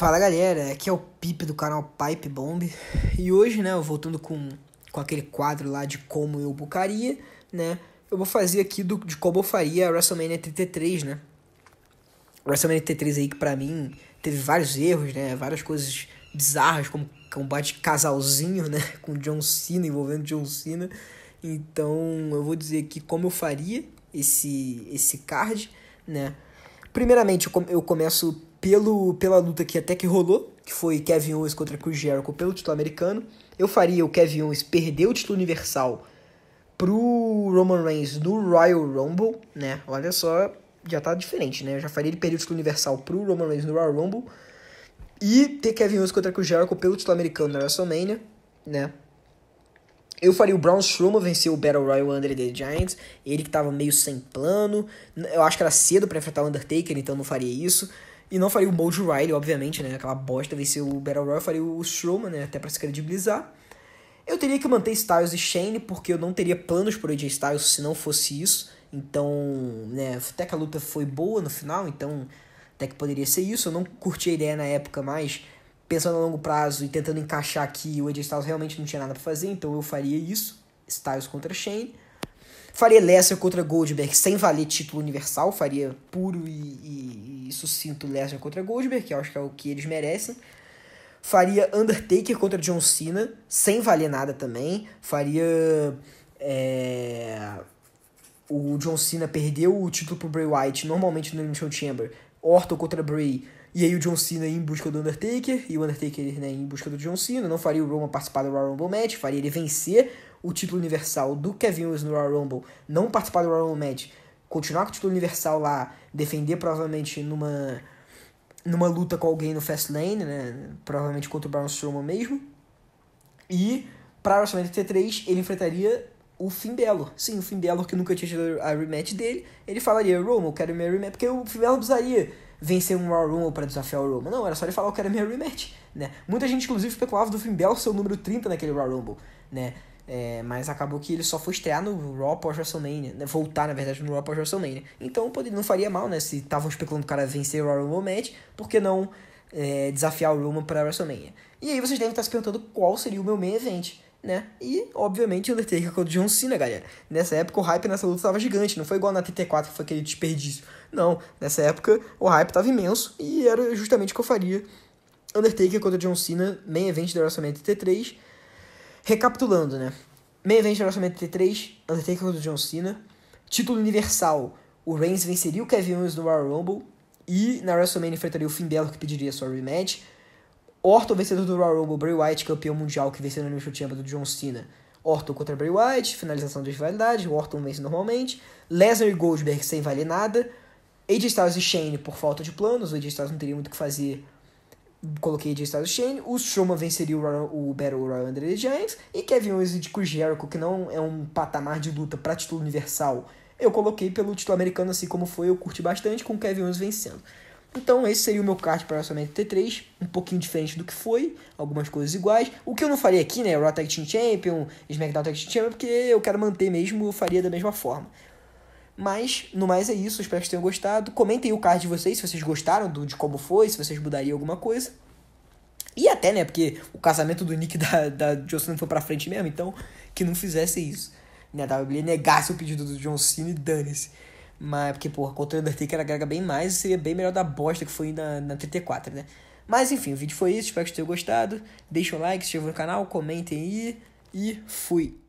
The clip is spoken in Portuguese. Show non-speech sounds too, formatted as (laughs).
Fala galera, aqui é o Pipe do canal Pipe Bomb e hoje, né, voltando com, com aquele quadro lá de como eu bucaria, né, eu vou fazer aqui do, de como eu faria a WrestleMania 33, né. WrestleMania 33 aí que pra mim teve vários erros, né, várias coisas bizarras, como combate casalzinho, né, (laughs) com John Cena, envolvendo John Cena. Então eu vou dizer aqui como eu faria esse, esse card, né. Primeiramente eu, eu começo pelo, pela luta que até que rolou, que foi Kevin Owens contra Chris Jericho pelo título americano. Eu faria o Kevin Owens perder o título universal pro Roman Reigns no Royal Rumble, né? Olha só, já tá diferente, né? Eu já faria ele perder o título universal pro Roman Reigns no Royal Rumble. E ter Kevin Owens contra Chris Jericho pelo título americano na WrestleMania, né? Eu faria o Braun Strowman vencer o Battle Royal Under the Giants. Ele que tava meio sem plano. Eu acho que era cedo pra enfrentar o Undertaker, então não faria isso. E não faria o Mojo Riley, obviamente, né? Aquela bosta venceu o Battle Royale, eu faria o Strowman, né? Até pra se credibilizar. Eu teria que manter Styles e Shane, porque eu não teria planos pro AJ Styles se não fosse isso. Então, né, até que a luta foi boa no final, então até que poderia ser isso. Eu não curti a ideia na época, mas pensando a longo prazo e tentando encaixar aqui, o AJ Styles realmente não tinha nada para fazer, então eu faria isso. Styles contra Shane. Faria Lesser contra Goldberg sem valer título universal, faria puro e, e isso sucinto Lesnar contra Goldberg, que eu acho que é o que eles merecem. Faria Undertaker contra John Cena, sem valer nada também. Faria. É... O John Cena perdeu o título pro Bray White, normalmente no Elimination Chamber. Orton contra Bray. E aí o John Cena em busca do Undertaker, e o Undertaker né, em busca do John Cena, não faria o Roman participar do Royal Rumble match, faria ele vencer o título universal do Kevin Owens no Royal Rumble, não participar do Royal Rumble match, continuar com o título universal lá, defender provavelmente numa numa luta com alguém no Fastlane, né? Provavelmente contra o Braun Strowman mesmo. E para o WrestleMania 33, ele enfrentaria o Finn Balor. Sim, o Finn Balor que nunca tinha tido a rematch dele, ele falaria: "Roman, eu quero minha rematch", porque o Finn Balor precisaria vencer um Royal Rumble para desafiar o Roman. Não, era só ele falar: "Eu quero minha rematch", né? Muita gente inclusive especulava do Finn Balor ser o número 30 naquele Royal Rumble, né? É, mas acabou que ele só foi estrear no Raw pós WrestleMania, né? voltar na verdade no Raw pós WrestleMania. Então poderia, não faria mal, né? Se estavam especulando o cara vencer o Royal Rumble match, por que não é, desafiar o Roman para WrestleMania? E aí vocês devem estar se perguntando qual seria o meu main event, né? E obviamente o Undertaker contra o John Cena, galera. Nessa época o hype nessa luta estava gigante, não foi igual na TT4 que foi aquele desperdício. Não, nessa época o hype estava imenso e era justamente o que eu faria. Undertaker contra John Cena, main event da WrestleMania TT3 Recapitulando, né? Main Event de WrestleMania 33, Undertaker contra John Cena. Título Universal, o Reigns venceria o Kevin Owens no Royal Rumble. E na WrestleMania enfrentaria o Finn Balor, que pediria sua rematch. Orton, vencedor do Royal Rumble, Bray Wyatt, campeão mundial, que venceu no Universal Chamber do John Cena. Orton contra Bray Wyatt, finalização de rivalidade, Orton vence normalmente. Lesnar e Goldberg sem valer nada. AJ Styles e Shane por falta de planos, o AJ Styles não teria muito o que fazer coloquei de Estados Shane, o Strowman venceria o, Royal, o Battle Royal under the Giants, e Kevin Owens e Chris Jericho, que não é um patamar de luta para título universal, eu coloquei pelo título americano, assim como foi, eu curti bastante, com Kevin Owens vencendo. Então esse seria o meu card para o lançamento T3, um pouquinho diferente do que foi, algumas coisas iguais. O que eu não faria aqui, né, Raw Tag Team Champion, SmackDown Tag Team Champion, porque eu quero manter mesmo, eu faria da mesma forma. Mas, no mais é isso, espero que vocês tenham gostado. Comentem o card de vocês, se vocês gostaram do, de como foi, se vocês mudariam alguma coisa. E até, né, porque o casamento do Nick (laughs) da, da John Cena foi pra frente mesmo, então que não fizesse isso. Né, a WWE negasse o pedido do John Cena e dane-se. Mas, porque, porra, contra o Undertaker agrega bem mais e seria bem melhor da bosta que foi na, na 34, né? Mas, enfim, o vídeo foi isso, espero que vocês tenham gostado. Deixem um like, se inscrevam no canal, comentem aí e fui.